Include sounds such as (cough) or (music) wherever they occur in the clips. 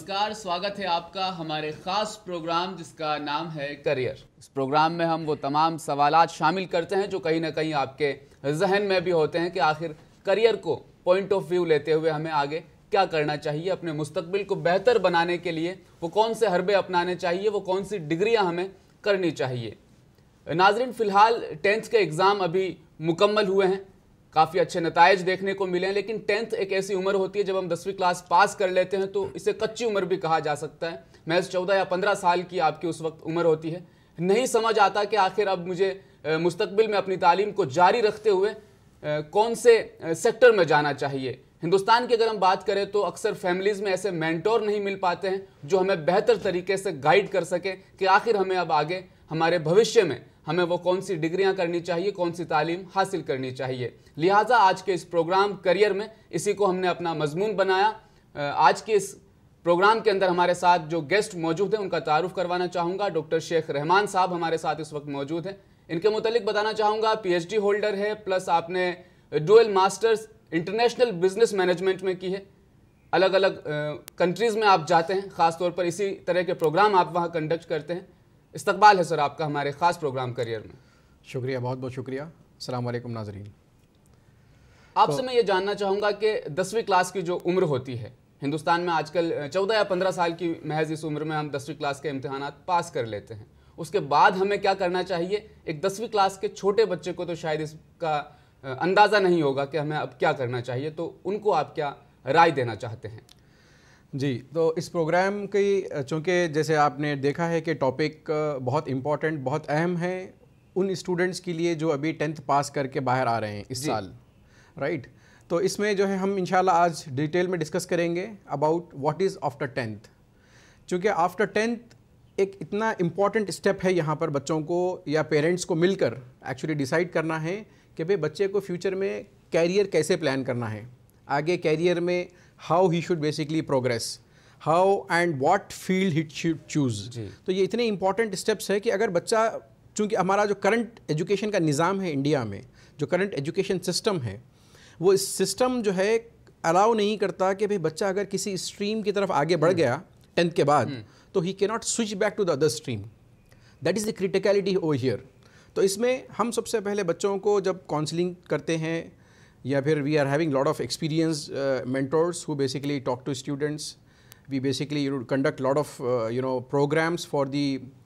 नमस्कार स्वागत है आपका हमारे खास प्रोग्राम जिसका नाम है करियर इस प्रोग्राम में हम वो तमाम सवाल शामिल करते हैं जो कहीं ना कहीं आपके जहन में भी होते हैं कि आखिर करियर को पॉइंट ऑफ व्यू लेते हुए हमें आगे क्या करना चाहिए अपने मुस्तबिल को बेहतर बनाने के लिए वो कौन से हरबे अपनाने चाहिए वो कौन सी डिग्रियाँ हमें करनी चाहिए नाजरन फ़िलहाल टेंथ के एग्ज़ाम अभी मुकम्मल हुए हैं काफ़ी अच्छे नतज देखने को मिले हैं लेकिन टेंथ एक ऐसी उम्र होती है जब हम दसवीं क्लास पास कर लेते हैं तो इसे कच्ची उम्र भी कहा जा सकता है महज चौदह या पंद्रह साल की आपकी उस वक्त उम्र होती है नहीं समझ आता कि आखिर अब मुझे मुस्तबिल में अपनी तालीम को जारी रखते हुए कौन से सेक्टर में जाना चाहिए हिंदुस्तान की अगर हम बात करें तो अक्सर फैमिलीज़ में ऐसे मैंटोर नहीं मिल पाते हैं जो हमें बेहतर तरीके से गाइड कर सकें कि आखिर हमें अब आगे हमारे भविष्य में हमें वो कौन सी डिग्रियां करनी चाहिए कौन सी तालीम हासिल करनी चाहिए लिहाजा आज के इस प्रोग्राम करियर में इसी को हमने अपना मजमून बनाया आज के इस प्रोग्राम के अंदर हमारे साथ जो गेस्ट मौजूद हैं उनका तारुफ करवाना चाहूँगा डॉक्टर शेख रहमान साहब हमारे साथ इस वक्त मौजूद हैं इनके मुतलिक बताना चाहूँगा पी होल्डर है प्लस आपने dual masters international business management में की है अलग अलग कंट्रीज़ में आप जाते हैं ख़ासतौर पर इसी तरह के प्रोग्राम आप वहाँ कंडक्ट करते हैं इस्तबाल है सर आपका हमारे ख़ास प्रोग्राम करियर में शुक्रिया बहुत बहुत शुक्रिया अलमैकम नाजरीन आपसे तो, मैं ये जानना चाहूँगा कि दसवीं क्लास की जो उम्र होती है हिंदुस्तान में आजकल चौदह या पंद्रह साल की महज इस उम्र में हम दसवीं क्लास के इम्तहान पास कर लेते हैं उसके बाद हमें क्या करना चाहिए एक दसवीं क्लास के छोटे बच्चे को तो शायद इसका अंदाज़ा नहीं होगा कि हमें अब क्या करना चाहिए तो उनको आप क्या राय देना चाहते हैं जी तो इस प्रोग्राम की चूँकि जैसे आपने देखा है कि टॉपिक बहुत इम्पॉर्टेंट बहुत अहम है उन स्टूडेंट्स के लिए जो अभी टेंथ पास करके बाहर आ रहे हैं इस साल राइट तो इसमें जो है हम इंशाल्लाह आज डिटेल में डिस्कस करेंगे about what is after tenth चूँकि आफ्टर टेंथ एक इतना इम्पॉर्टेंट स्टेप है यहाँ पर बच्चों को या पेरेंट्स को मिलकर एक्चुअली डिसाइड करना है कि भाई बच्चे को फ्यूचर में कैरियर कैसे प्लान करना है आगे कैरियर में how he should basically progress how and what field he should choose तो ये इतने इंपॉर्टेंट स्टेप्स है कि अगर बच्चा चूँकि हमारा जो करंट एजुकेशन का निज़ाम है इंडिया में जो करंट एजुकेशन सिस्टम है वो इस सिस्टम जो है अलाउ नहीं करता कि भाई बच्चा अगर किसी स्ट्रीम की तरफ आगे बढ़ हम्म। गया टेंथ के बाद हम्म। तो he can not switch back to the other stream that is the criticality oh here तो इसमें हम सबसे पहले बच्चों को जब काउंसलिंग करते हैं या फिर we are having lot of experience mentors who basically talk to students we basically conduct know, of you know programs for the programs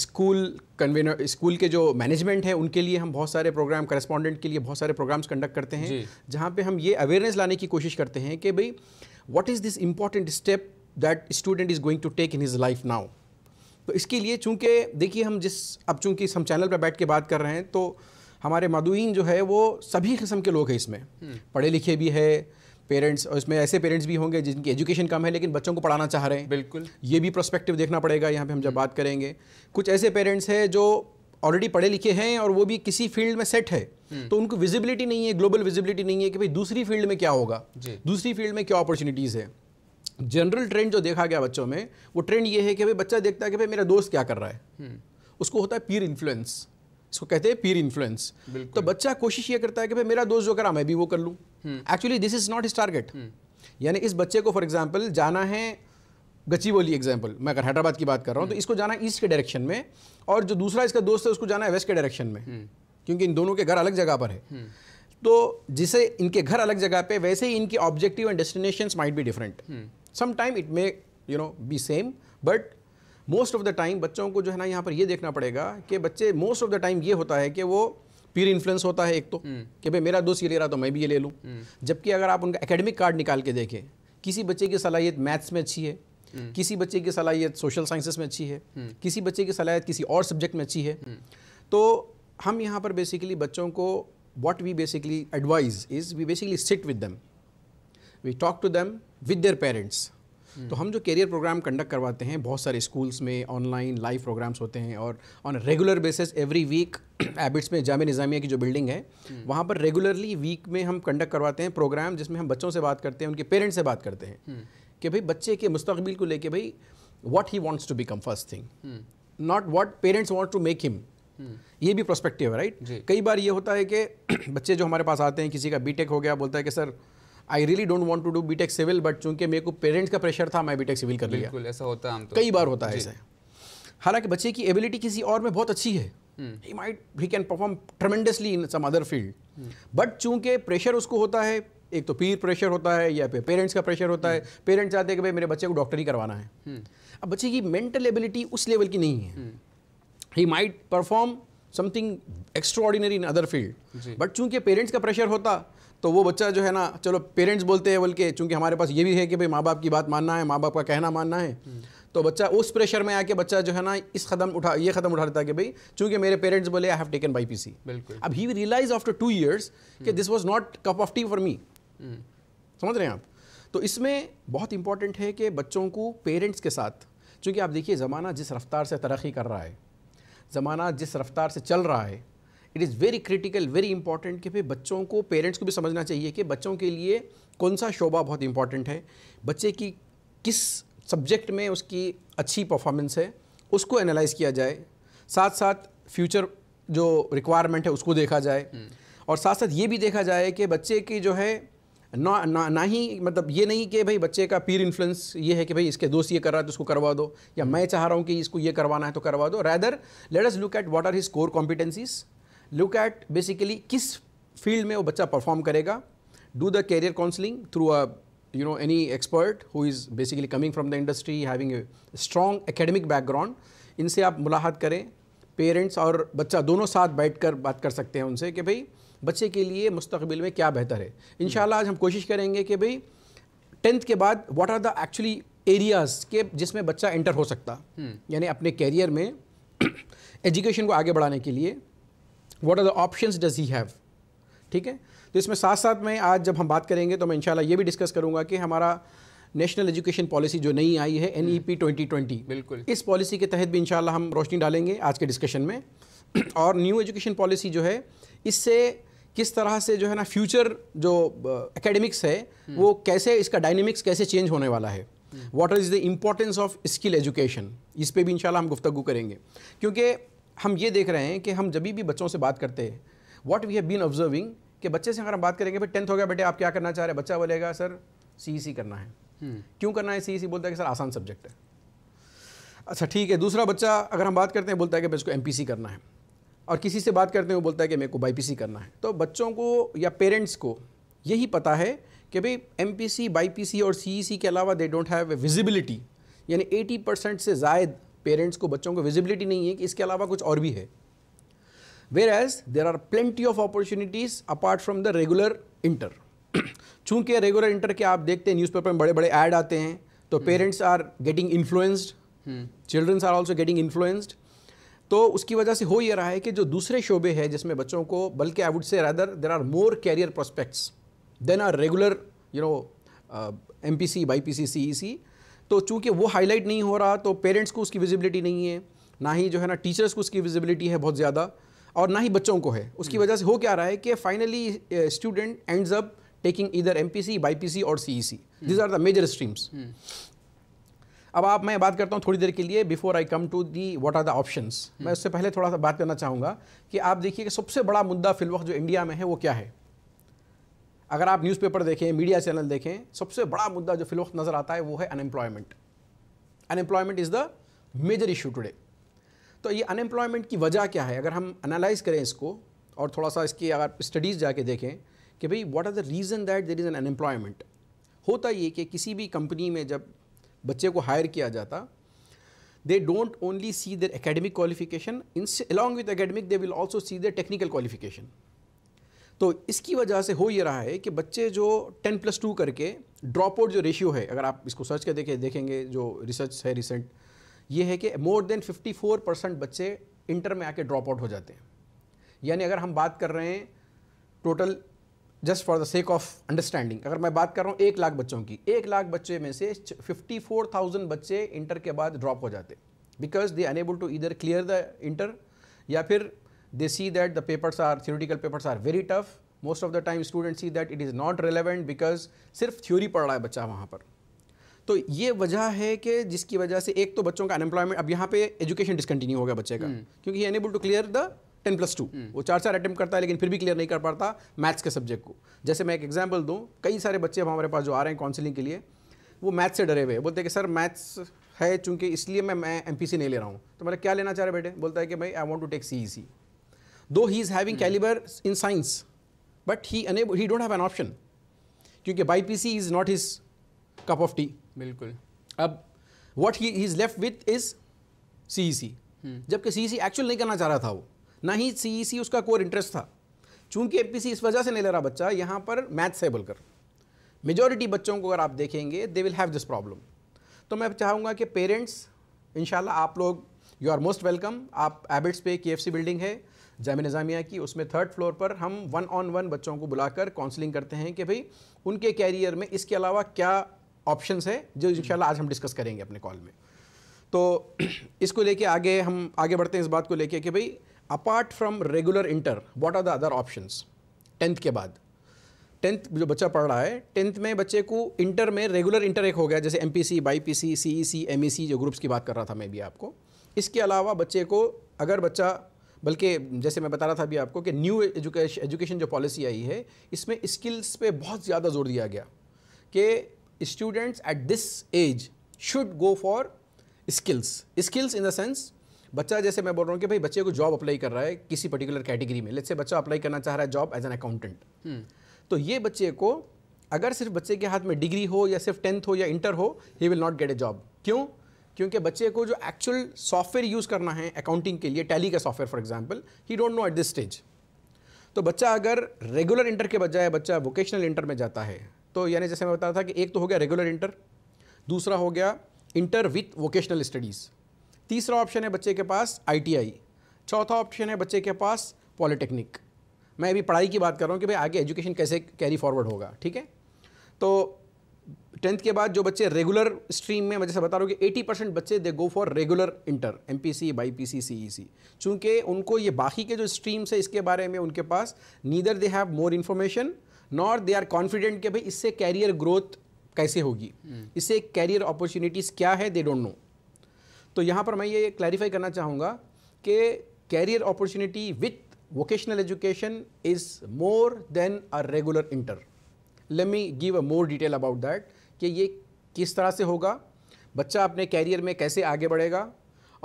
school convener school के जो मैनेजमेंट है उनके लिए हम बहुत सारे प्रोग्राम करस्पॉन्डेंट के लिए बहुत सारे प्रोग्राम्स कंडक्ट करते हैं जहाँ पे हम ये अवेयरनेस लाने की कोशिश करते हैं कि भाई what is this important step that student is going to take in his life now तो इसके लिए चूंकि देखिए हम जिस अब चूँकि हम चैनल पर बैठ के बात कर रहे हैं तो हमारे मदुईन जो है वो सभी किस्म के लोग हैं इसमें हम्म। पढ़े लिखे भी है पेरेंट्स और इसमें ऐसे पेरेंट्स भी होंगे जिनकी एजुकेशन कम है लेकिन बच्चों को पढ़ाना चाह रहे हैं बिल्कुल ये भी प्रोस्पेक्टिव देखना पड़ेगा यहाँ पे हम जब हम्म। बात करेंगे कुछ ऐसे पेरेंट्स हैं जो ऑलरेडी पढ़े लिखे हैं और वो भी किसी फील्ड में सेट है हम्म। तो उनको विजिबिलिटी नहीं है ग्लोबल विजिबिलिटी नहीं है कि भाई दूसरी फील्ड में क्या होगा दूसरी फील्ड में क्या अपॉर्चुनिटीज़ है जनरल ट्रेंड जो देखा गया बच्चों में वो ट्रेंड ये है कि भाई बच्चा देखता है कि भाई मेरा दोस्त क्या कर रहा है उसको होता है पीर इन्फ्लुएंस इसको कहते हैं पीर इन्फ्लुएंस तो बच्चा कोशिश ये करता है कि भाई मेरा दोस्त जो करा मैं भी वो कर लूँ actually this is not is target यानी इस बच्चे को फॉर एग्जाम्पल जाना है गची वाली एग्जाम्पल मैं अगर हैदराबाद की बात कर रहा हूँ तो हम्म। इसको जाना ईस्ट के डायरेक्शन में और जो दूसरा इसका दोस्त है उसको जाना है वेस्ट के डायरेक्शन में हम्म। क्योंकि इन दोनों के घर अलग जगह पर है हम्म। तो जिसे इनके घर अलग जगह पे वैसे ही इनके objective and destination might be different some time it may you know be same but most of the time बच्चों को जो है ना यहाँ पर ये देखना पड़ेगा कि बच्चे मोस्ट ऑफ़ द टाइम ये होता है कि वो पीर इन्फ्लुएंस होता है एक तो हम्म। कि भाई मेरा दोस्त ये ले रहा तो मैं भी ये ले लूँ हम्म। जबकि अगर आप उनका एकेडमिक कार्ड निकाल के देखें किसी बच्चे की सलाहियत मैथ्स में अच्छी है हम्म। किसी बच्चे की सलाहियत सोशल साइंसेस में अच्छी है किसी बच्चे की सलाहियत किसी और सब्जेक्ट में अच्छी है तो हम यहाँ पर बेसिकली बच्चों को what we basically advise is we basically sit with them we talk to them with their parents तो हम जो कैरियर प्रोग्राम कंडक्ट करवाते हैं बहुत सारे स्कूल्स में ऑनलाइन लाइव प्रोग्राम्स होते हैं और on regular basis every week एबिट्स में जाम निज़ामिया की जो बिल्डिंग है वहाँ पर रेगुलरली वीक में हम कंडक्ट करवाते हैं प्रोग्राम जिसमें हम बच्चों से बात करते हैं उनके पेरेंट्स से बात करते हैं कि भाई बच्चे के मुस्तबिल को लेके भाई what he wants to become first thing not what parents want to make him ये भी प्रोस्पेक्टिव है राइट कई बार ये होता है कि (clears throat) बच्चे जो हमारे पास आते हैं किसी का बीटेक हो गया बोलता है कि sir I really don't want to do BTech civil but चूंकि मेरे को पेरेंट्स का प्रेशर था मैं बीटेक सिविल कर लिया बिल्कुल ऐसा होता है कई बार होता है ऐसे हालांकि बच्चे की एबिलिटी किसी और में बहुत अच्छी है he might he can perform tremendously in some other field but चूंकि प्रेशर उसको होता है एक तो पीर प्रेशर होता है या फिर पेरेंट्स का प्रेशर होता है पेरेंट्स हम्म। चाहते हैं कि भाई मेरे बच्चे को डॉक्टरी करवाना है हम्म। अब बच्चे की मेंटल एबिलिटी उस लेवल की नहीं है he might perform something extraordinary in other field but चूंकि पेरेंट्स का प्रेशर होता तो वो बच्चा जो है ना चलो पेरेंट्स बोलते हैं बल्कि चूंकि हमारे पास ये भी है कि भाई माँ बाप की बात मानना है माँ बाप का कहना मानना है तो बच्चा उस प्रेशर में आके बच्चा जो है ना इस कदम उठा ये कदम उठा लेता है कि भाई चूंकि मेरे पेरेंट्स बोले I have taken bi C बिल्कुल अब he realize after two years कि this was not cup of tea for me समझ रहे हैं आप तो इसमें बहुत इंपॉर्टेंट है कि बच्चों को पेरेंट्स के साथ चूँकि आप देखिए ज़माना जिस रफ्तार से तरक्की कर रहा है ज़माना जिस रफ्तार से चल रहा है it is very critical very important कि भाई बच्चों को पेरेंट्स को भी समझना चाहिए कि बच्चों के लिए कौन सा शोभा बहुत इंपॉर्टेंट है बच्चे की किस सब्जेक्ट में उसकी अच्छी परफॉर्मेंस है उसको एनालाइज किया जाए साथ साथ फ्यूचर जो रिक्वायरमेंट है उसको देखा जाए हम्म। और साथ साथ ये भी देखा जाए कि बच्चे की जो है ना ना ना ही मतलब ये नहीं कि भाई बच्चे का पीर इन्फ्लुएंस ये है कि भाई इसके दोस्त ये कर रहा है तो उसको करवा दो या हम्म। मैं चाह रहा हूँ कि इसको ये करवाना है तो करवा दो rather let us look at what are his core competencies look at basically किस फील्ड में वो बच्चा परफॉर्म करेगा do the career counselling through a you know any expert who is basically coming from the industry having a strong academic background इनसे आप मुलाहत करें parents और बच्चा दोनों साथ बैठ कर बात कर सकते हैं उनसे कि भाई बच्चे के लिए मुस्तबिल में क्या बेहतर है इन आज हम कोशिश करेंगे कि भाई टेंथ के बाद what are the actually areas के जिसमें बच्चा एंटर हो सकता हम्म। यानी अपने कैरियर में एजुकेशन (clears throat) को आगे बढ़ाने के लिए what are the option does he have ठीक है तो इसमें साथ साथ में आज जब हम बात करेंगे तो मैं इंशाल्लाह ये भी डिस्कस करूंगा कि हमारा नेशनल एजुकेशन पॉलिसी जो नई आई है N E P twenty twenty बिल्कुल इस पॉलिसी के तहत भी इंशाल्लाह हम रोशनी डालेंगे आज के डिस्कशन में (clears throat) और न्यू एजुकेशन पॉलिसी जो है इससे किस तरह से जो है ना फ्यूचर जो एकेडमिक्स है हम्म। वो कैसे इसका डायनेमिक्स कैसे चेंज होने वाला है what is the importance of skill education इस पर भी इनशाला हम गुफ्तु करेंगे क्योंकि हम ये देख रहे हैं कि हम जब भी बच्चों से बात करते हैं what we have been observing कि बच्चे से अगर हम बात करेंगे भाई टेंथ हो गया बेटे आप क्या करना चाह रहे हैं बच्चा बोलेगा सर सी सी e करना है हम्म। क्यों करना है सी सी e बोलता है कि सर आसान सब्जेक्ट है अच्छा ठीक है दूसरा बच्चा अगर हम बात करते हैं बोलता है कि मेरे को एम पी सी करना है और किसी से बात करते हैं वो बोलता है कि मेरे को बाई पी सी करना है तो बच्चों को या पेरेंट्स को यही पता है कि भाई M P C by P C और सी ई सी के अलावा they don't have a visibility यानी एटी परसेंट से जायद पेरेंट्स को बच्चों को विजिबिलिटी नहीं है कि इसके अलावा कुछ और भी है where as there are plenty of opportunities apart from the regular inter चूंकि रेगुलर इंटर के आप देखते हैं न्यूज़पेपर में बड़े बड़े ऐड आते हैं तो parents are getting influenced childrens are also getting influenced तो उसकी वजह से हो ये रहा है कि जो दूसरे शोबे हैं जिसमें बच्चों को बल्कि I would say rather there are more career prospects than are regular you know M P C by P C C E C तो चूंकि वो हाईलाइट नहीं हो रहा तो पेरेंट्स को उसकी विजिबिलिटी नहीं है ना ही जो है ना टीचर्स को उसकी विजिबिलिटी है बहुत ज़्यादा और ना ही बच्चों को है उसकी हम्म। वजह से हो क्या रहा है कि finally student ends up taking either M P C by P C और C E C these are the major streams अब आप मैं बात करता हूँ थोड़ी देर के लिए before I come to the what are the option मैं हम्म। उससे पहले थोड़ा सा बात करना चाहूँगा कि आप देखिए कि सबसे बड़ा मुद्दा फिलवक्त जो इंडिया में है वो क्या है अगर आप न्यूज़पेपर देखें मीडिया चैनल देखें सबसे बड़ा मुद्दा जो फिलवक्त नज़र आता है वो है unemployment unemployment is the major issue today तो ये अनएम्प्लॉयमेंट की वजह क्या है अगर हम एनालाइज़ करें इसको और थोड़ा सा इसकी अगर स्टडीज़ जाके देखें कि भाई what are the reason that there is an unemployment होता ये कि किसी भी कंपनी में जब बच्चे को हायर किया जाता they don't only see their academic qualification in along with academic they will also see their technical qualification तो इसकी वजह से हो ये रहा है कि बच्चे जो टेन प्लस टू करके ड्रॉप आउट जो रेशियो है अगर आप इसको सर्च कर देखें देखेंगे जो रिसर्च है रिसेंट ये है कि मोर देन 54 परसेंट बच्चे इंटर में आके ड्रॉप आउट हो जाते हैं यानी अगर हम बात कर रहे हैं total just for the sake of understanding अगर मैं बात कर रहा हूँ एक लाख बच्चों की एक लाख बच्चे में से फिफ्टी बच्चे इंटर के बाद ड्रॉप हो जाते because they unable to either clear the inter या फिर they see that the papers are theoretical papers are very tough most of the time student see that it is not relevant because सिर्फ theory पढ़ रहा है बच्चा वहाँ पर तो ये वजह है कि जिसकी वजह से एक तो बच्चों का अनएम्प्लॉयमेंट अब यहाँ पे एजुकेशन डिसकंटिन्यू हो गया बच्चे का hmm. क्योंकि enable to clear the ten plus two वो चार चार अटैम्प्ट करता है लेकिन फिर भी क्लियर नहीं कर पाता मैथ्स के सब्जेक्ट को जैसे मैं एक एग्जाम्पल दूँ कई सारे बच्चे हमारे पास जो आ रहे हैं काउंसिलिंग के लिए वो मैथ्स से डरे हुए बोलते हैं कि सर मैथ्स है चूँकि इसलिए मैं मैं एम नहीं ले रहा हूँ तो मतलब क्या लेना चाह रहे बेटे बोलता है कि भाई I want to take C C though he is having calibre in science but he unable he don't have an option क्योंकि bi P C is not his cup of tea बिल्कुल अब what he is left with is C E C जबकि C E सी actual नहीं करना चाह रहा था वो ना ही सी ई सी उसका कोर इंटरेस्ट था चूंकि ए पी सी इस वजह से नहीं ले रहा बच्चा यहाँ पर मैथ्स है बोलकर मेजोरिटी बच्चों को अगर आप देखेंगे they will have this problem तो मैं चाहूँगा कि पेरेंट्स इन आप लोग यू आर मोस्ट वेलकम आप एबिट्स पे के एफ सी बिल्डिंग है जाम निज़ामिया की उसमें थर्ड फ्लोर पर हम वन ऑन वन बच्चों को बुलाकर काउंसलिंग करते हैं कि भाई उनके कैरियर में इसके अलावा क्या ऑप्शन है जो इन आज हम डिस्कस करेंगे अपने कॉल में तो (clears throat) इसको लेके आगे हम आगे बढ़ते हैं इस बात को लेके कि भाई apart from regular inter what are the other options tenth के बाद टेंथ जो बच्चा पढ़ रहा है टेंथ में बच्चे को इंटर में रेगुलर इंटर एक हो गया जैसे M P C by P C C E C M E C जो ग्रुप्स की बात कर रहा था मैं भी आपको इसके अलावा बच्चे को अगर बच्चा बल्कि जैसे मैं बता रहा था अभी आपको कि न्यू एजुकेशन एजुकेशन जो पॉलिसी आई है इसमें स्किल्स पे बहुत ज़्यादा जोर दिया गया कि students at this age should go for skills skills in the sense बच्चा जैसे मैं बोल रहा हूँ कि भाई बच्चे को जॉब अप्लाई कर रहा है किसी पर्टिकुलर कैटेगरी में लेट्स से बच्चा अप्लाई करना चाह रहा है जॉब एज एन अकाउंटेंट तो ये बच्चे को अगर सिर्फ बच्चे के हाथ में डिग्री हो या सिर्फ टेंथ हो या इंटर हो he will not get a job क्यों क्योंकि बच्चे को जो एक्चुअल सॉफ्टवेयर यूज़ करना है अकाउंटिंग के लिए टैली का software for example he don't know at this stage तो बच्चा अगर रेगुलर इंटर के बजाय बच्चा वोकेशनल इंटर में जाता है तो यानी जैसे मैं बताया था कि एक तो हो गया रेगुलर इंटर दूसरा हो गया इंटर विथ वोकेशनल स्टडीज़ तीसरा ऑप्शन है बच्चे के पास आई चौथा ऑप्शन है बच्चे के पास पॉलिटेक्निक मैं अभी पढ़ाई की बात कर रहा हूँ कि भाई आगे एजुकेशन कैसे कैरी फॉरवर्ड होगा ठीक है तो टेंथ के बाद जो बच्चे रेगुलर स्ट्रीम में मैं जैसे बता रहा हूँ कि एटी परसेंट बच्चे they go for regular inter M P C by P C C E C चूँकि उनको ये बाकी के जो स्ट्रीम्स है इसके बारे में उनके पास neither they have more information nor they are confident कि भाई इससे कैरियर ग्रोथ कैसे होगी hmm. इससे कैरियर अपॉर्चुनिटीज़ क्या है दे डोंट नो तो यहाँ पर मैं ये क्लैरिफाई करना चाहूँगा कि career opportunity with vocational education is more than a regular inter let me give a more detail about that कि ये किस तरह से होगा बच्चा अपने कैरियर में कैसे आगे बढ़ेगा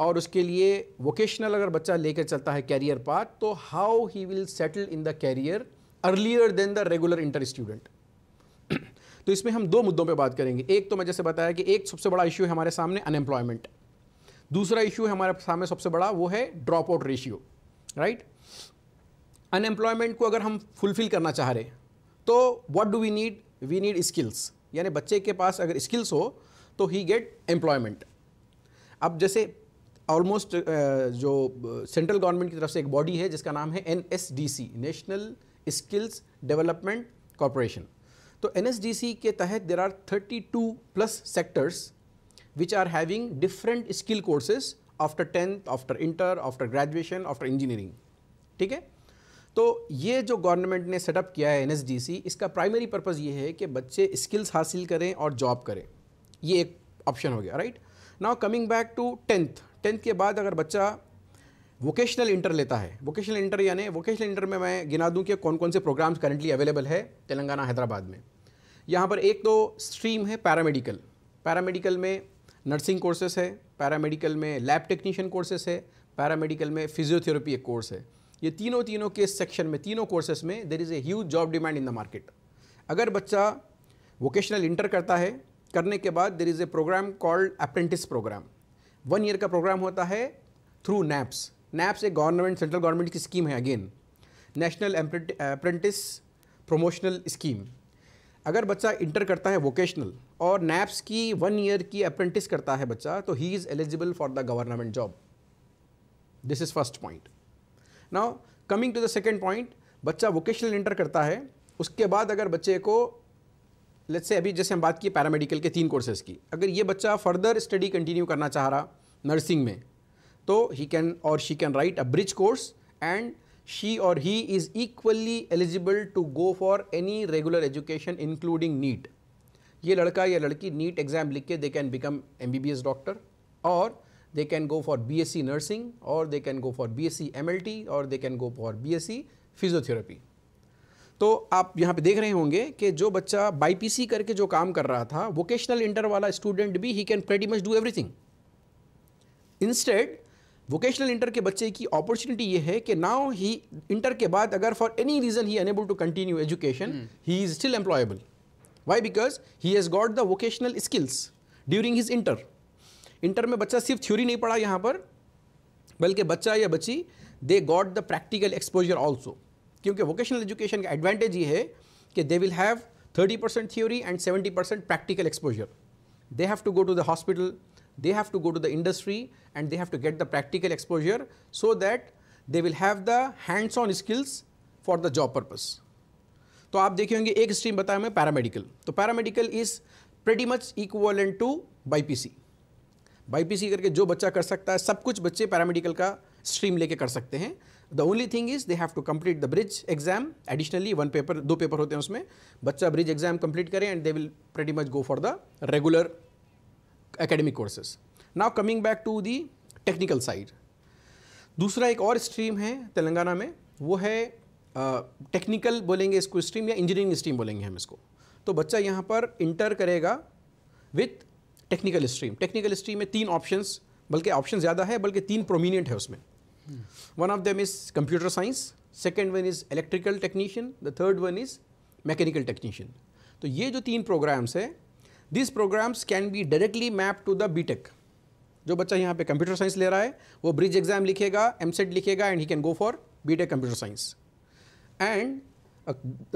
और उसके लिए वोकेशनल अगर बच्चा लेकर चलता है कैरियर पाथ तो how he will settle in the career earlier than the regular inter student तो इसमें हम दो मुद्दों पे बात करेंगे एक तो मैं जैसे बताया कि एक सबसे बड़ा इशू है हमारे सामने अनएम्प्लॉयमेंट दूसरा इशू है हमारे सामने सबसे बड़ा वो है drop out ratio right unemployment को अगर हम फुलफिल करना चाह रहे तो what do we need we need skills यानी बच्चे के पास अगर स्किल्स हो तो ही गेट एम्प्लॉयमेंट अब जैसे ऑलमोस्ट uh, जो सेंट्रल uh, गवर्नमेंट की तरफ से एक बॉडी है जिसका नाम है N national skills development corporation तो एन के तहत there are 32 plus sectors which are having different skill courses after tenth after inter after graduation after engineering ठीक है तो ये जो गवर्नमेंट ने सेटअप किया है एन इसका प्राइमरी पर्पज़ ये है कि बच्चे स्किल्स हासिल करें और जॉब करें ये एक ऑप्शन हो गया right now coming back to tenth tenth के बाद अगर बच्चा वोकेशनल इंटर लेता है वोकेशनल इंटर यानी वोकेशनल इंटर में मैं गिना दूं कि कौन कौन से प्रोग्राम्स करंटली अवेलेबल है तेलंगाना हैदराबाद में यहाँ पर एक तो स्ट्रीम है पैरामेडिकल पैरामेडिकल में नर्सिंग कोर्सेस है पैरामेडिकल में लैब टेक्नीशियन कोर्सेस है पैरामेडिकल में फिजियोथेरेपी एक कोर्स है ये तीनों तीनों के सेक्शन में तीनों कोर्सेस में there is a huge job demand in the market अगर बच्चा वोकेशनल इंटर करता है करने के बाद there is a programme called apprentice programme one year का प्रोग्राम होता है थ्रू नैप्स नैप्स एक गवर्नमेंट सेंट्रल गवर्नमेंट की स्कीम है again national apprentice promotional scheme अगर बच्चा इंटर करता है वोकेशनल और नैप्स की वन ईयर की अप्रेंटिस करता है बच्चा तो he is eligible for the government job this is first point now coming to the second point बच्चा वोकेशनल इंटर करता है उसके बाद अगर बच्चे को लेट्स से अभी जैसे हम बात की पैरामेडिकल के तीन कोर्सेज की अगर ये बच्चा फर्दर स्टडी कंटिन्यू करना चाह रहा नर्सिंग में तो ही कैन और she can write a bridge course and she और he is equally eligible to go for any regular education including NEET ये लड़का या लड़की नीट एग्ज़ाम लिख के they can become M B B S doctor और They can go for BSc nursing or they can go for BSc MLT और they can go for BSc physiotherapy. तो आप यहाँ पे देख रहे होंगे कि जो बच्चा सी करके जो काम कर रहा था वोकेशनल इंटर वाला स्टूडेंट भी he can pretty much do everything instead vocational inter के बच्चे की अपॉर्चुनिटी ये है कि नाउ ही इंटर के बाद अगर for any reason he unable to continue education he is still employable why because he has got the vocational skills during his inter inter में बच्चा सिर्फ थ्योरी नहीं पढ़ा यहाँ पर बल्कि बच्चा या बच्ची they got the practical exposure also क्योंकि वोकेशनल एजुकेशन का एडवांटेज ये है कि they will have thirty percent theory and seventy percent practical exposure they have to go to the hospital they have to go to the industry and they have to get the practical exposure so that they will have the hands on skills for the job purpose तो आप देखे होंगे एक stream बताया मैं paramedical तो paramedical is pretty much equal to by P BiPC BiPC करके जो बच्चा कर सकता है सब कुछ बच्चे पैरामेडिकल का स्ट्रीम लेके कर सकते हैं the only thing is they have to complete the bridge exam additionally one paper दो पेपर होते हैं उसमें बच्चा ब्रिज एग्जाम कंप्लीट करें and they will pretty much go for the regular academic courses now coming back to the technical side दूसरा एक और stream है तेलंगाना में वो है टेक्निकल uh, बोलेंगे इसको स्ट्रीम या इंजीनियरिंग स्ट्रीम बोलेंगे हम इसको तो बच्चा यहाँ पर इंटर करेगा with technical stream technical stream में तीन ऑप्शन बल्कि ऑप्शन ज़्यादा है बल्कि तीन प्रोमिनेंट है उसमें one of them is computer science second one is electrical technician the third one is mechanical technician तो ये जो तीन प्रोग्राम्स है this programmes can be directly map to the B Tech जो बच्चा यहाँ पे कंप्यूटर साइंस ले रहा है वो ब्रिज एग्जाम लिखेगा एम लिखेगा and he can go for B Tech computer science and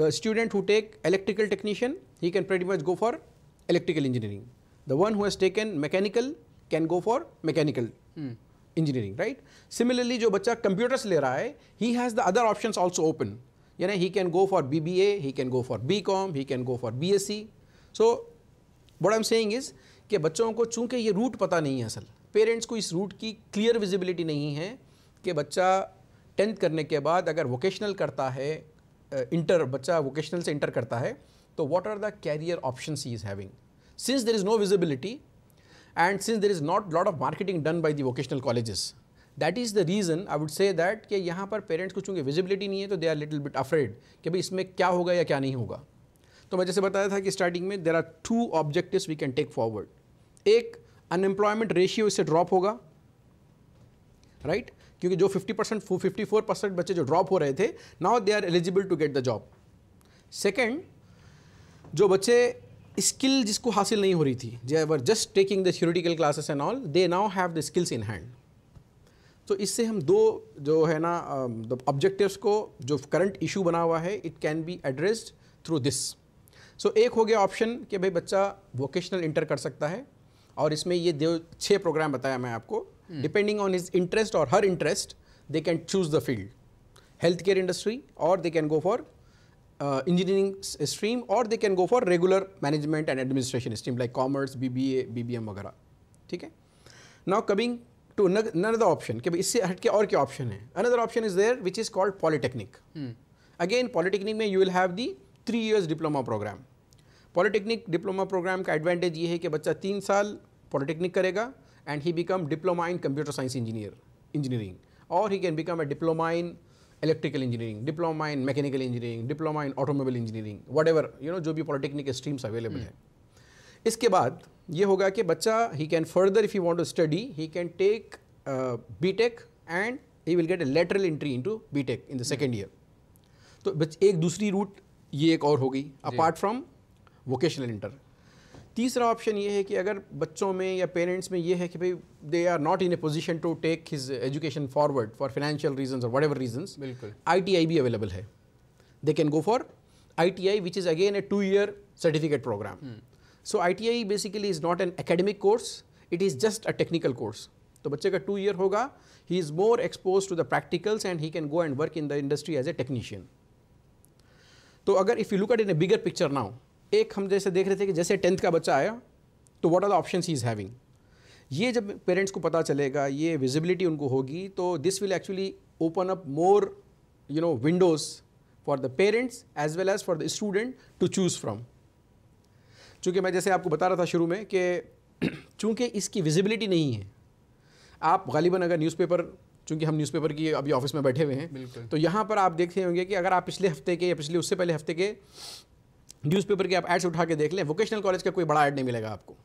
the student who take electrical technician he can pretty much go for electrical The one who has taken mechanical can go for mechanical hmm. engineering, right? Similarly, jo bachcha computers le raha hai he has the other options also open. you know he can go for BBA, he can go for BCom, he can go for BSc. So what I'm saying is ke bachchon ko चूंकि ye route pata nahi hai asal parents ko is route ki clear visibility nahi hai ke bachcha 10th karne ke baad agar vocational karta hai inter बच्चा vocational से inter करता है तो what are the career options he is having since there is no visibility and since there is not lot of marketing done by the vocational colleges that is the reason I would say that कि यहाँ पर parents को चूँकि visibility नहीं है तो they are little bit afraid कि भाई इसमें क्या होगा या क्या नहीं होगा तो मैं जैसे बताया था कि स्टार्टिंग में there are two objectives we can take forward एक अनएम्प्लॉयमेंट रेशियो इससे ड्रॉप होगा राइट right? क्योंकि जो 50 परसेंट फिफ्टी फोर परसेंट बच्चे जो ड्रॉप हो रहे थे now they are eligible to get the job second जो बच्चे स्किल जिसको हासिल नहीं हो रही थी they were just taking the theoretical classes and all they now have the skills in hand तो इससे हम दो जो है ना द ऑब्जेक्टिव्स को जो करंट इशू बना हुआ है it can be addressed through this so एक हो गया ऑप्शन कि भाई बच्चा वोकेशनल इंटर कर सकता है और इसमें ये दो छः प्रोग्राम बताया मैं आपको डिपेंडिंग ऑन हिज इंटरेस्ट और her interest they can choose the field health care industry और they can go for uh, engineering uh, stream or they can go for regular management and administration stream like commerce BBA BBM वगैरह ठीक है now coming to another option कि इससे हटके और क्या option है another option is there which is called polytechnic again polytechnic में you will have the three years diploma programme polytechnic diploma programme का एडवांटेज ये है कि बच्चा तीन साल पॉलिटेक्निक करेगा and he become diploma in computer science engineer engineering और he can become a diploma in engineering diploma in mechanical engineering diploma in automobile engineering whatever you know जो भी पॉलिटेक्निक स्ट्रीम्स अवेलेबल हैं इसके बाद ये होगा कि बच्चा he can further if you want to study he can take B Tech and he will get a lateral entry to B Tech in the second year तो एक दूसरी रूट ये एक और हो गई अपार्ट फ्रॉम वोकेशनल इंटर तीसरा option ये है कि अगर बच्चों में या पेरेंट्स में ये है कि भाई they are not in a position to take his education forward for financial reason और वट एवर रीजन बिल्कुल आई भी अवेलेबल है they can go for I T I which is again a two year certificate programme so I T I basically is not an academic course it is just a technical course तो बच्चे का two year होगा he is more expose to the practicals and he can go and work in the industry as a technician तो अगर if you look at in a bigger picture now एक हम जैसे देख रहे थे कि जैसे टेंथ का बच्चा आया तो what are the option he is having ये जब पेरेंट्स को पता चलेगा ये विजिबिलिटी उनको होगी तो this will actually open up more you know windows for the parents as well as for the student to choose from चूँकि मैं जैसे आपको बता रहा था शुरू में कि (clears throat) चूँकि इसकी विजिबिलिटी नहीं है आप गालिबा अगर न्यूज़पेपर चूँकि हम न्यूज़पेपर की अभी ऑफिस में बैठे हुए हैं तो यहाँ पर आप देखते होंगे कि अगर आप पिछले हफ्ते के या पिछले उससे पहले हफ्ते के न्यूज़पेपर के आप एड्स उठा के देख लें वोकेशनल कॉलेज का कोई बड़ा एड नहीं मिलेगा आपको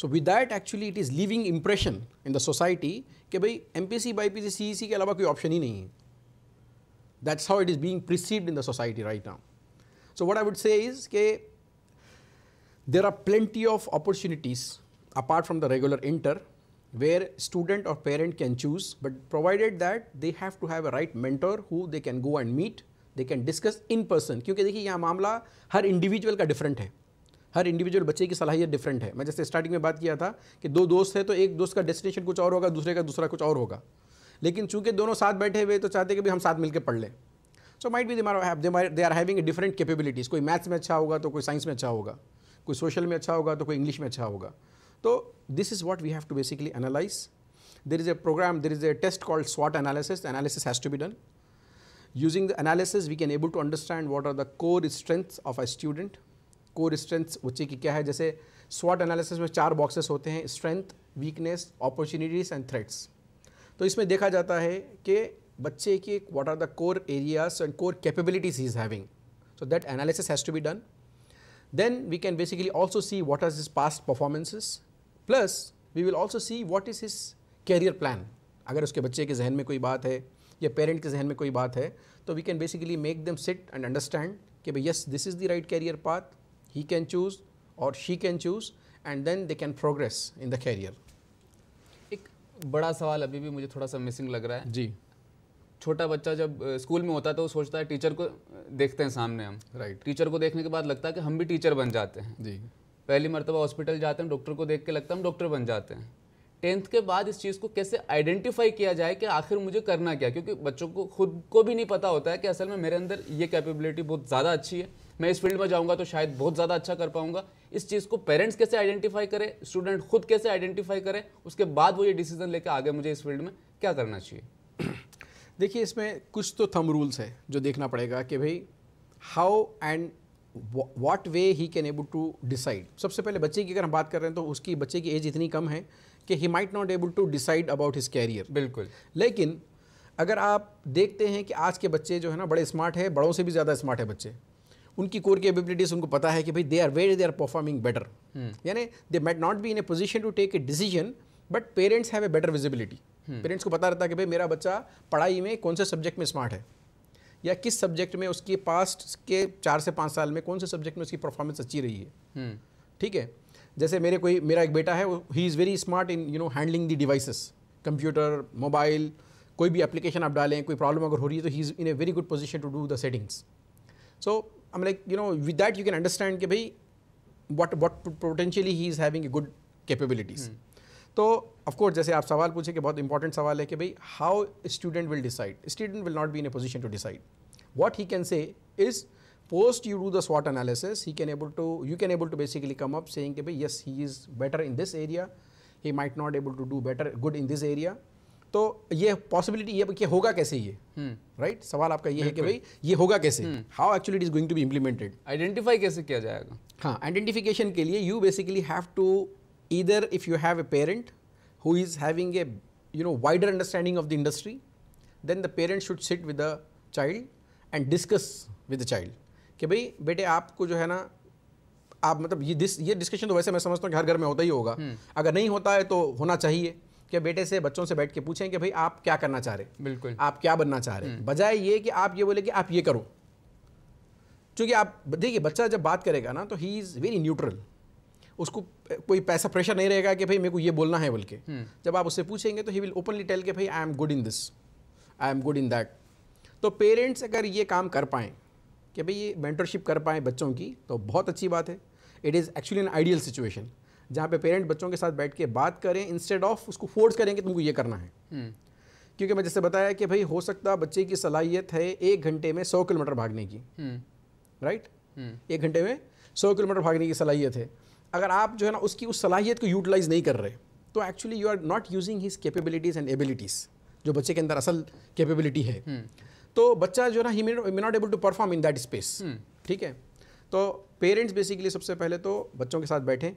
so with that actually it is living impression in the society कि भाई M P C by P C C E C के अलावा कोई ऑप्शन ही नहीं है that's how it is being perceived in the society right now so what I would say is के there are plenty of opportunities apart from the regular inter where student और parent can choose but provided that they have to have a right mentor who they can go and meet they can discuss in person क्योंकि देखिए यहाँ मामला हर individual का different है हर individual बच्चे की सलाहियत डिफरेंट है मैं जैसे स्टार्टिंग में बात किया था कि दो दोस्त है तो एक दोस्त का डेस्टिनेशन कुछ और होगा दूसरे का दूसरा कुछ और होगा लेकिन चूंकि दोनों साथ बैठे हुए तो चाहते कि भी हम साथ मिलकर पढ़ लें so might be they are having different capabilities कोई मैथ्स में अच्छा होगा तो कोई साइंस में अच्छा होगा कोई सोशल में अच्छा होगा तो कोई इंग्लिश में अच्छा होगा तो this is what we have to basically analyse there is a programme there is a test called स्वाट analysis analysis has to be done Using the analysis, we can able to understand what are the core strengths of a student. Core strengths बच्चे की क्या है जैसे SWOT analysis में चार boxes होते हैं strength, weakness, opportunities and threats. तो इसमें देखा जाता है कि बच्चे के what are the core areas and core capabilities he is having. So that analysis has to be done. Then we can basically also see what are his past performances. Plus we will also see what is his career plan. अगर उसके बच्चे के जहन में कोई बात है या पेरेंट के जहन में कोई बात है तो we can basically make them sit and understand कि भाई yes this is the right career path he can choose और she can choose and then they can progress in the career एक बड़ा सवाल अभी भी मुझे थोड़ा सा मिसिंग लग रहा है जी छोटा बच्चा जब स्कूल में होता है तो वो सोचता है टीचर को देखते हैं सामने हम राइट right. टीचर को देखने के बाद लगता है कि हम भी टीचर बन जाते हैं जी पहली मरतबा हॉस्पिटल जाते हैं डॉक्टर को देख के लगता है हम डॉक्टर बन जाते हैं टेंथ के बाद इस चीज़ को कैसे आइडेंटिफाई किया जाए कि आखिर मुझे करना क्या क्योंकि बच्चों को खुद को भी नहीं पता होता है कि असल में मेरे अंदर ये कैपेबिलिटी बहुत ज़्यादा अच्छी है मैं इस फील्ड में जाऊँगा तो शायद बहुत ज़्यादा अच्छा कर पाऊँगा इस चीज़ को पेरेंट्स कैसे आइडेंटिफाई करें स्टूडेंट खुद कैसे आइडेंटिफाई करें उसके बाद वो ये डिसीजन लेकर आगे मुझे इस फील्ड में क्या करना चाहिए (coughs) देखिए इसमें कुछ तो थम रूल्स है जो देखना पड़ेगा कि भाई how and what way he can able to decide सबसे पहले बच्चे की अगर हम बात कर रहे हैं तो उसकी बच्चे की एज इतनी कम है कि he might not able to decide about his career बिल्कुल लेकिन अगर आप देखते हैं कि आज के बच्चे जो है ना बड़े स्मार्ट है बड़ों से भी ज़्यादा स्मार्ट है बच्चे उनकी कोर एबिलिटीज उनको पता है कि भाई they are where they are performing better यानी they might not be in a position to take a decision but parents have a better visibility parents को पता रहता है कि भाई मेरा बच्चा पढ़ाई में कौन से सब्जेक्ट में स्मार्ट है या किस सब्जेक्ट में उसकी पास्ट के चार से पाँच साल में कौन से सब्जेक्ट में उसकी परफॉर्मेंस अच्छी रही है हम्म। ठीक है जैसे मेरे कोई मेरा एक बेटा है he is very smart in you know handling the devices computer mobile कोई भी एप्लीकेशन आप डालें कोई प्रॉब्लम अगर हो रही है तो he is in a very good position to do the settings so I like you know with that you can understand कि भाई what what potentially he is having a good capabilities तो of course जैसे आप सवाल पूछे कि बहुत important सवाल है कि भाई how student will decide student will not be in a position to decide what he can say is post you do the SWOT analysis, he can able to, you can able to basically come up saying, yes, he is better in this area, he might not able to do better, good in this area. तो ये possibility ये कि होगा कैसे ये right right? सवाल आपका ये है कि भाई ये होगा कैसे how actually it is going to be implemented identify कैसे किया जाएगा हाँ आइडेंटिफिकेशन के लिए you basically have to either if you have a parent who is having a you know wider understanding of the industry then the parent should sit with the child and discuss with the child कि भाई बेटे आपको जो है ना आप मतलब ये दिस ये डिस्कशन तो वैसे मैं समझता हूँ कि हर घर में होता ही होगा हम्म। अगर नहीं होता है तो होना चाहिए कि बेटे से बच्चों से बैठ के पूछें कि भाई आप क्या करना चाह रहे बिल्कुल आप क्या बनना चाह रहे हैं हम्म। बजाय ये कि आप ये बोले कि आप ये करो क्योंकि आप देखिए बच्चा जब बात करेगा ना तो ही इज़ वेरी न्यूट्रल उसको कोई पैसा प्रेशर नहीं रहेगा कि भाई मेरे को ये बोलना है बोल के हम्म। जब आप उससे पूछेंगे तो ही विल ओपनली टेल के भाई I am good in this I am good in that तो पेरेंट्स अगर ये काम कर पाएँ कि भाई ये मेंटरशिप कर पाएँ बच्चों की तो बहुत अच्छी बात है it is actually an ideal situation जहाँ पे पेरेंट बच्चों के साथ बैठ के बात करें इंस्टेड ऑफ उसको फोर्स करें कि तुमको ये करना है हम्म। क्योंकि मैं जैसे बताया कि भाई हो सकता बच्चे की सलाहियत है एक घंटे में सौ किलोमीटर भागने की राइट हम्म। right? हम्म। एक घंटे में सौ किलोमीटर भागने की सलाहियत है अगर आप जो है ना उसकी उस सलाहियत को यूटिलाइज नहीं कर रहे तो actually you are not using his capabilities and abilities जो बच्चे के अंदर असल कैपेबिलिटी है तो बच्चा जो ना he may not able to perform in that space ठीक है तो पेरेंट्स बेसिकली सबसे पहले तो बच्चों के साथ बैठें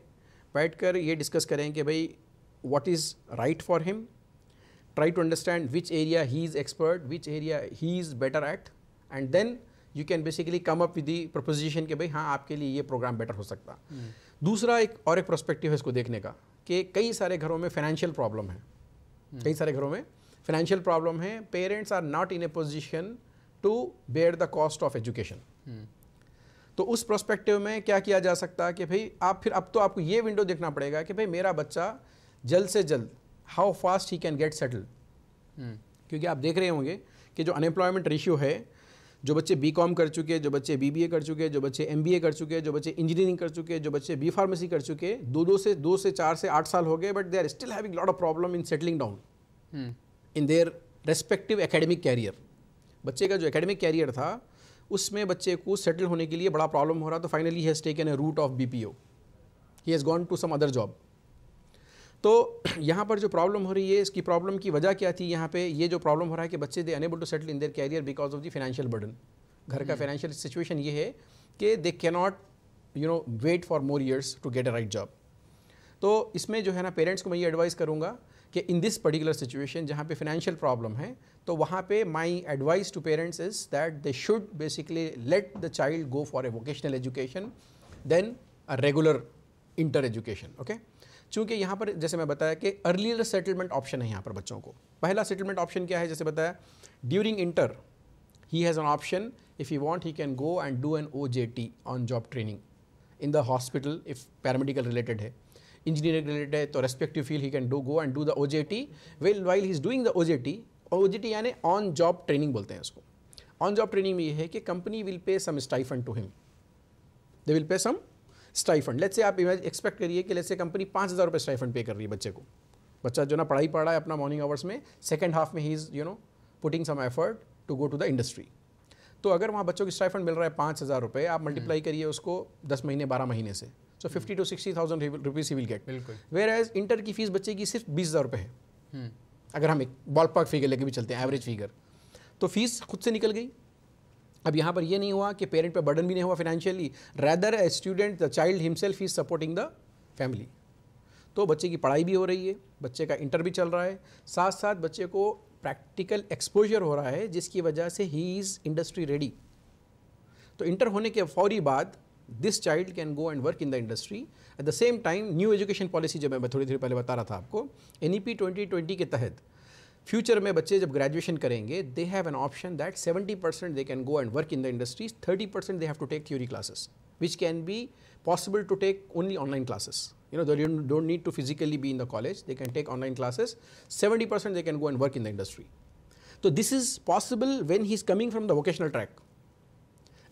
बैठ कर ये डिस्कस करें कि भाई what is right for him try to understand which area he is expert which area he is better at and then you can basically come up with the proposition कि भाई हाँ आपके लिए ये प्रोग्राम बेटर हो सकता hmm. दूसरा एक और एक प्रोस्पेक्टिव है इसको देखने का कि कई सारे घरों में फाइनेंशियल प्रॉब्लम है hmm. कई सारे घरों में फाइनेंशियल प्रॉब्लम है parents are not in a position to bear the cost of education तो उस प्रोस्पेक्टिव में क्या किया जा सकता है कि भाई आप फिर अब तो आपको ये विंडो देखना पड़ेगा कि भाई मेरा बच्चा जल्द से जल्द how fast he can get settle क्योंकि आप देख रहे होंगे कि जो अनएम्प्लॉयमेंट रेशियो है जो बच्चे बी कॉम कर चुके जो बच्चे बी बी ए कर चुके जो बच्चे एम बी ए कर चुके जो बच्चे इंजीनियरिंग कर चुके जो बच्चे बी फार्मेसी कर चुके दो दो से दो से चार से आठ साल हो गए but they are still having lot of problem in settling down in their respective academic career बच्चे का जो एकेडमिक कैरियर था उसमें बच्चे को सेटल होने के लिए बड़ा प्रॉब्लम हो रहा तो finally has taken a route of B P O he has gone to some other job तो यहाँ पर जो प्रॉब्लम हो रही है इसकी प्रॉब्लम की वजह क्या थी यहाँ पे ये जो प्रॉब्लम हो रहा है कि बच्चे they unable to settle in their career because of the financial burden घर का फाइनेंशियल hmm. सिचुएशन ये है कि they cannot you know wait for more years to get a right job तो इसमें जो है ना पेरेंट्स को मैं ये एडवाइस करूँगा कि इन दिस पर्टिकुलर सिचुएशन जहाँ पे फिनेंशियल प्रॉब्लम है तो वहाँ पे my advice to parents is that they should basically let the child go for a vocational education than a regular inter education okay चूँकि यहाँ पर जैसे मैं बताया कि अर्लियर सेटलमेंट ऑप्शन है यहाँ पर बच्चों को पहला सेटलमेंट ऑप्शन क्या है जैसे बताया during inter he has an option if you want he can go and do an O J T on job training in the hospital if paramedical related है इंजीनियरिंग रिलेटेड है तो feel he engineering related or respective field he can do go and do is OJT. The O J T O J T यानी on job training बोलते हैं उसको on job training में ये है कि company will pay some stipend to him they will pay some stipend late से आप इमेज एक्सपेक्ट करिए कि लेट से कंपनी पाँच हज़ार रुपये स्टाइफन पे कर रही है बच्चे को बच्चा जो ना पढ़ाई पढ़ रहा है अपना मॉर्निंग आवर्स में सेकेंड हाफ में he is you know putting some effort to go to the industry तो अगर वहाँ बच्चों की स्टाइफंड मिल रहा है पाँच हज़ार रुपये आप मल्टीप्लाई करिए उसको दस महीने बारह महीने से so fifty to sixty thousand rupees he will get whereas inter की फीस बच्चे की सिर्फ बीस हज़ार रुपये है हम्म। अगर हम एक बॉल पार्क फिगर लेके भी चलते हैं एवरेज फिगर तो फीस खुद से निकल गई अब यहाँ पर यह नहीं हुआ कि पेरेंट पर बर्डन भी नहीं हुआ financially rather a student the child himself is supporting the family तो बच्चे की पढ़ाई भी हो रही है बच्चे का इंटर भी चल रहा है साथ साथ बच्चे को प्रैक्टिकल एक्सपोजर हो रहा है जिसकी वजह से ही इज़ इंडस्ट्री रेडी तो इंटर होने के फौरी बाद this child can go and work in the industry. At the same time, new education policy, which I was telling you NEP 2020, future mein bache jab graduation they have an option that 70% they can go and work in the industries 30% they have to take theory classes which can be possible to take only online classes you know they don't need to physically be in the college they can take online classes 70% they can go and work in the industry so this is possible when he is coming from the vocational track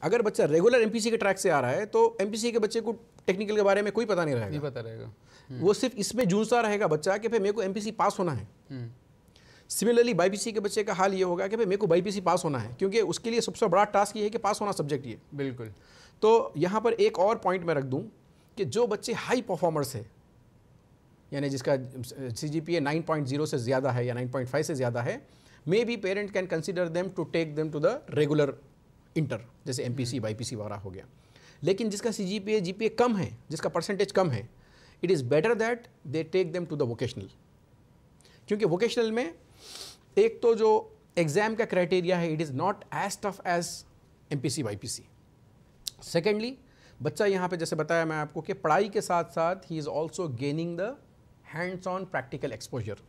अगर बच्चा regular M के track से आ रहा है तो M के बच्चे को टेक्निकल के बारे में कोई पता नहीं रहेगा नहीं पता रहेगा हम्म। वो सिर्फ इसमें जूझता रहेगा बच्चा कि भाई मेरे को एम पास होना है सिमिलरली हम्म। बाईपीसी के बच्चे का हाल ये होगा कि भाई मेरे को बाईपीसी पास होना है क्योंकि उसके लिए सबसे बड़ा टास्क ये है कि पास होना सब्जेक्ट ये बिल्कुल तो यहाँ पर एक और पॉइंट मैं रख दूँ कि जो बच्चे हाई परफॉर्मर्स है यानी जिसका C G P A nine point zero से ज़्यादा है या नाइन पॉइंट फाइव से ज़्यादा है maybe parent can consider them to take them to the regular inter जैसे M P C Y P C वगैरह हो गया लेकिन जिसका सी जी पी ए जी पी ए कम है जिसका परसेंटेज कम है it is better that they take them to the vocational क्योंकि वोकेशनल में एक तो जो एग्ज़ाम का क्राइटेरिया है it is not as tough as M P C Y P C secondly बच्चा यहाँ पे जैसे बताया मैं आपको कि पढ़ाई के साथ साथ he is also gaining the hands on practical exposure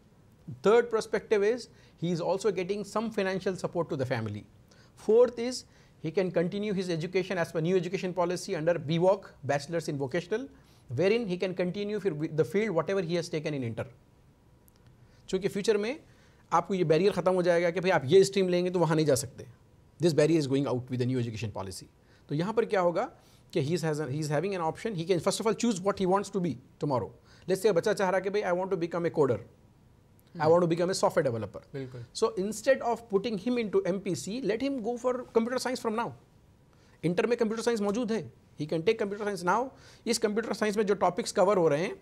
third perspective is he is also getting some financial support to the family fourth is He can continue his education as per new education policy under BVOC, Bachelor's in Vocational, wherein he can continue the field whatever he has taken in inter. चूँकि future में आपको ये barrier ख़त्म हो जाएगा कि भाई आप ये स्ट्रीम लेंगे तो वहाँ नहीं जा सकते this barrier is going out with new education policy तो यहाँ पर क्या होगा कि he is having an option he can first of all choose what he wants to be tomorrow let's say बच्चा चाह रहा कि भाई I want to become a coder I I want to become a so instead of putting him into M P C let him go for computer science from now inter में computer science मौजूद है he can take computer science now इस computer science में जो topics cover हो रहे हैं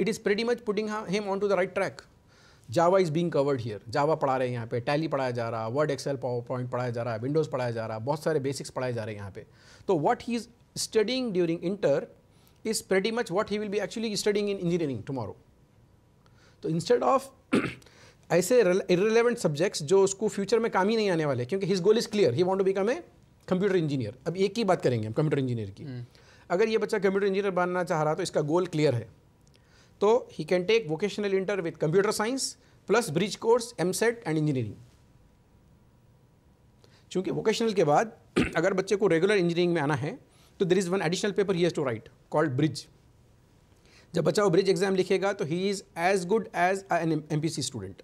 it is pretty much putting him on to the right track Java is being covered here Java पढ़ा रहे हैं यहाँ पे टैली पढ़ाया जा रहा है वर्ड एक्सेल पावर पॉइंट पढ़ाया जा रहा है विंडोज़ पढ़ाया जा रहा है बहुत सारे बेसिक्स पढ़ाए जा रहे हैं यहाँ पे तो what he is studying during inter is pretty much what he will भी actually studying in engineering tomorrow तो इंस्टेड ऑफ (clears throat) ऐसे इरेलीवेंट सब्जेक्ट्स जो उसको फ्यूचर में काम ही नहीं आने वाले क्योंकि his goal is clear he want to become a computer engineer अब एक ही बात करेंगे हम कंप्यूटर इंजीनियर की हम्म। अगर ये बच्चा कंप्यूटर इंजीनियर बनना चाह रहा तो इसका गोल क्लियर है तो he can take vocational inter with computer science plus bridge course EAMCET and engineering चूंकि वोकेशनल के बाद (clears throat) अगर बच्चे को रेगुलर इंजीनियरिंग में आना है तो there is one additional paper he has to write called bridge जब बच्चा वो ब्रिज एग्ज़ाम लिखेगा तो he is as good as an M student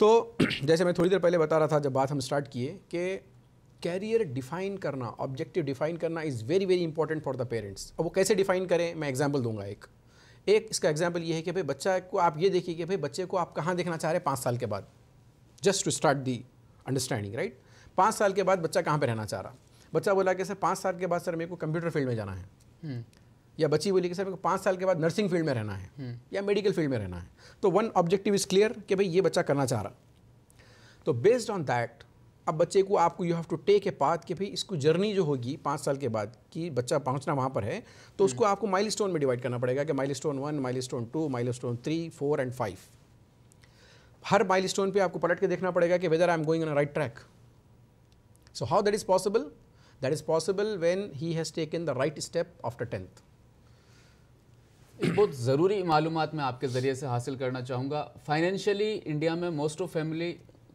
तो (clears throat) जैसे मैं थोड़ी देर पहले बता रहा था जब बात हम स्टार्ट किए कि कैरियर डिफ़ाइन करना ऑब्जेक्टिव डिफ़ाइन करना is very very important for the parents अब वो कैसे डिफ़ाइन करें मैं एग्जाम्पल दूंगा एक एक इसका एग्जाम्पल ये है कि भाई बच्चा को आप ये देखिए कि भाई बच्चे को आप कहाँ देखना चाह रहे हैं पाँच साल के बाद just to start the understanding right पाँच साल के बाद बच्चा कहाँ पर रहना चाह रहा बच्चा बोला कि सर पाँच साल के बाद सर मेरे को कंप्यूटर फील्ड में जाना है हम्म। या बच्ची बोली कि सर मेरे को पाँच साल के बाद नर्सिंग फील्ड में रहना है या मेडिकल फील्ड में रहना है तो वन ऑब्जेक्टिव इज़ क्लियर कि भाई ये बच्चा करना चाह रहा तो बेस्ड ऑन दैट अब बच्चे को आपको you have to take a path कि भाई इसको जर्नी जो होगी पाँच साल के बाद कि बच्चा पहुंचना वहाँ पर है तो हम्म। उसको आपको माइल स्टोन में डिवाइड करना पड़ेगा कि milestone one milestone two milestone three four and five हर माइल स्टोन पर आपको पलट के देखना पड़ेगा कि whether I am going on right track so how that is possible that is possible when he has taken the right step after tenth एक बहुत ज़रूरी मालूम मैं आपके ज़रिए से हासिल करना चाहूँगा फाइनेंशियली इंडिया में मोस्ट ऑफ फैमिली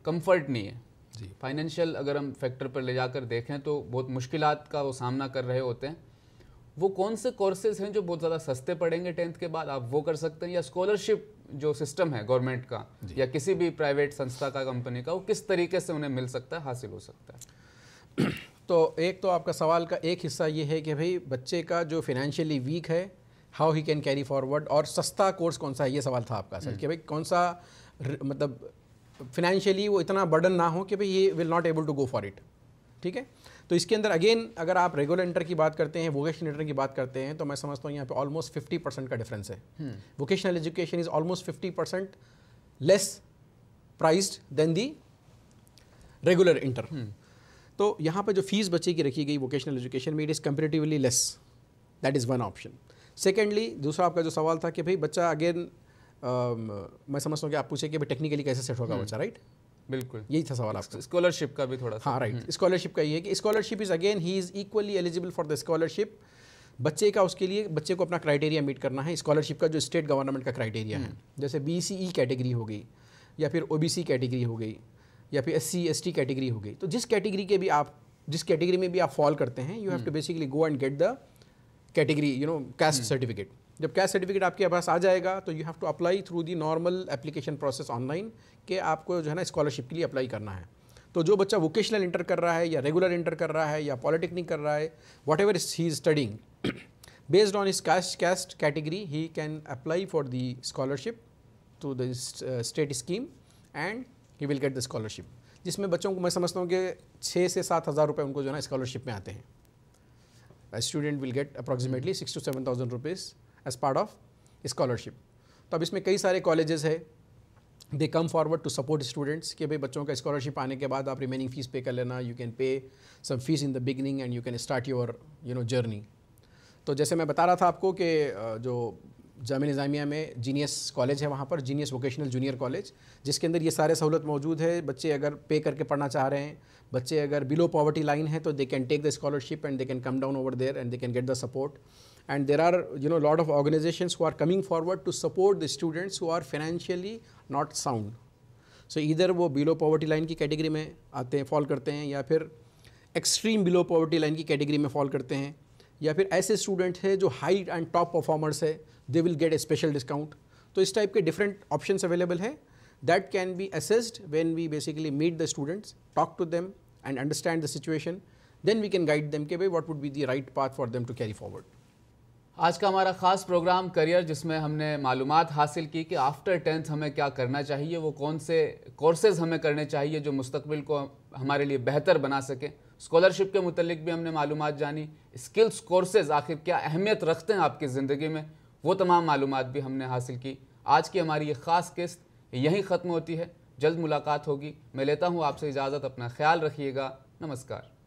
कम्फर्ट नहीं है जी फाइनेंशियल अगर हम फैक्टर पर ले जाकर देखें तो बहुत मुश्किल का वो सामना कर रहे होते हैं वो कौन से कोर्सेज हैं जो बहुत ज़्यादा सस्ते पड़ेंगे टेंथ के बाद आप वो कर सकते हैं या स्कॉलरशिप जो सिस्टम है गवर्नमेंट का या किसी भी प्राइवेट संस्था का कंपनी का वो किस तरीके से उन्हें मिल सकता है हासिल हो सकता है तो एक तो आपका सवाल का एक हिस्सा ये है कि भाई बच्चे का जो फिनेंशियली वीक है how he can carry forward और सस्ता कोर्स कौन सा है ये सवाल था आपका सर हम्म। कि भाई कौन सा मतलब फिनेंशियली वो इतना बर्डन ना हो कि भाई ये will not able to go for it ठीक है तो इसके अंदर अगेन अगर आप रेगुलर इंटर की बात करते हैं वोकेशनल इंटर की बात करते हैं तो मैं समझता हूँ यहाँ पे ऑलमोस्ट फिफ्टी परसेंट का डिफरेंस है vocational education is almost fifty percent less prized than the regular inter तो यहाँ पर जो फीस बच्चे की रखी गई वोकेशनल एजुकेशन में it is comparatively less that is one option secondly दूसरा आपका जो सवाल था कि भाई बच्चा अगेन um, मैं समझता हूँ कि आप पूछे कि भाई टेक्निकली कैसे सेट होगा हम्म। बच्चा राइट बिल्कुल यही था सवाल आपका स्कॉलरशिप का भी थोड़ा सा हाँ राइट स्कॉलरशिप हम्म। का ये है कि scholarship is again he is equally eligible for the scholarship बच्चे का उसके लिए बच्चे को अपना क्राइटेरिया मीट करना है स्कॉलरशिप का जो स्टेट गवर्नमेंट का क्राइटेरिया है हम्म। जैसे बी सी ई कैटेगरी हो गई या फिर ओ बी सी कैटेगरी हो गई या फिर S C S T category हो गई तो जिस कैटेगरी के भी आप जिस कैटेगरी में भी आप फॉल करते हैं you have to basically go and get the category you know caste certificate जब कैस्ट सर्टिफिकेट आपके पास आ जाएगा तो you have to apply through the normal application process online के आपको जो है ना स्कॉलरशिप के लिए अप्लाई करना है तो जो बच्चा वोकेशनल इंटर कर रहा है या रेगुलर इंटर कर रहा है या पॉलिटेक्निक कर रहा है whatever he is studying based on इस caste caste category he can apply for the scholarship to the state scheme and he will get the scholarship जिसमें बच्चों को मैं समझता हूँ कि छः से सात हज़ार रुपये उनको जो है ना स्कॉलरशिप में आते हैं a student will get approximately six to seven thousand rupees as part of scholarship तो अब इसमें कई सारे कॉलेजेस है they come forward to support students कि भाई बच्चों का स्कॉलरशिप आने के बाद आप रिमेनिंग फ़ीस पे कर लेना you can pay some fees in the beginning and you can start your you know journey तो जैसे मैं बता रहा था आपको कि जो जाम निज़ामिया में जीनीस कॉलेज है वहाँ पर जीनीस वोकेशनल जूनियर कॉलेज जिसके अंदर ये सारे सहूलत मौजूद है बच्चे अगर पे करके पढ़ना चाह रहे हैं बच्चे अगर बिलो पॉवर्टी लाइन है तो they can take the scholarship and they can come down over there and they can get the support and there are you know lot of organization who are coming forward to support the students who are financially not sound so इधर वो below poverty line की कैटेगरी में आते हैं fall करते हैं या फिर एक्सट्रीम बिलो पॉवर्टी लाइन की कैटेगरी में फॉल करते हैं या फिर ऐसे स्टूडेंट हैं जो हाई एंड टॉप परफॉर्मर्स है they will get a special discount तो इस टाइप के डिफरेंट ऑप्शन अवेलेबल हैं can be assessed when we basically meet the students talk to them and understand the situation then we can guide them के भाई what would be the right path for them to carry forward आज का हमारा ख़ास programme career जिसमें हमने मालूम हासिल की कि आफ्टर टेंथ हमें क्या करना चाहिए वो कौन से कोर्सेज़ हमें करने चाहिए जो मुस्तबिल को हमारे लिए बेहतर बना सकें स्कॉलरशिप के मुतलिक भी हमने मालूम जानी स्किल्स कोर्सेज़ आखिर क्या अहमियत रखते हैं आपकी ज़िंदगी में वो तमाम मालूम भी हमने हासिल की आज की हमारी ये ख़ास किस्त यहीं ख़त्म होती है जल्द मुलाकात होगी मैं लेता हूँ आपसे इजाज़त अपना ख्याल रखिएगा नमस्कार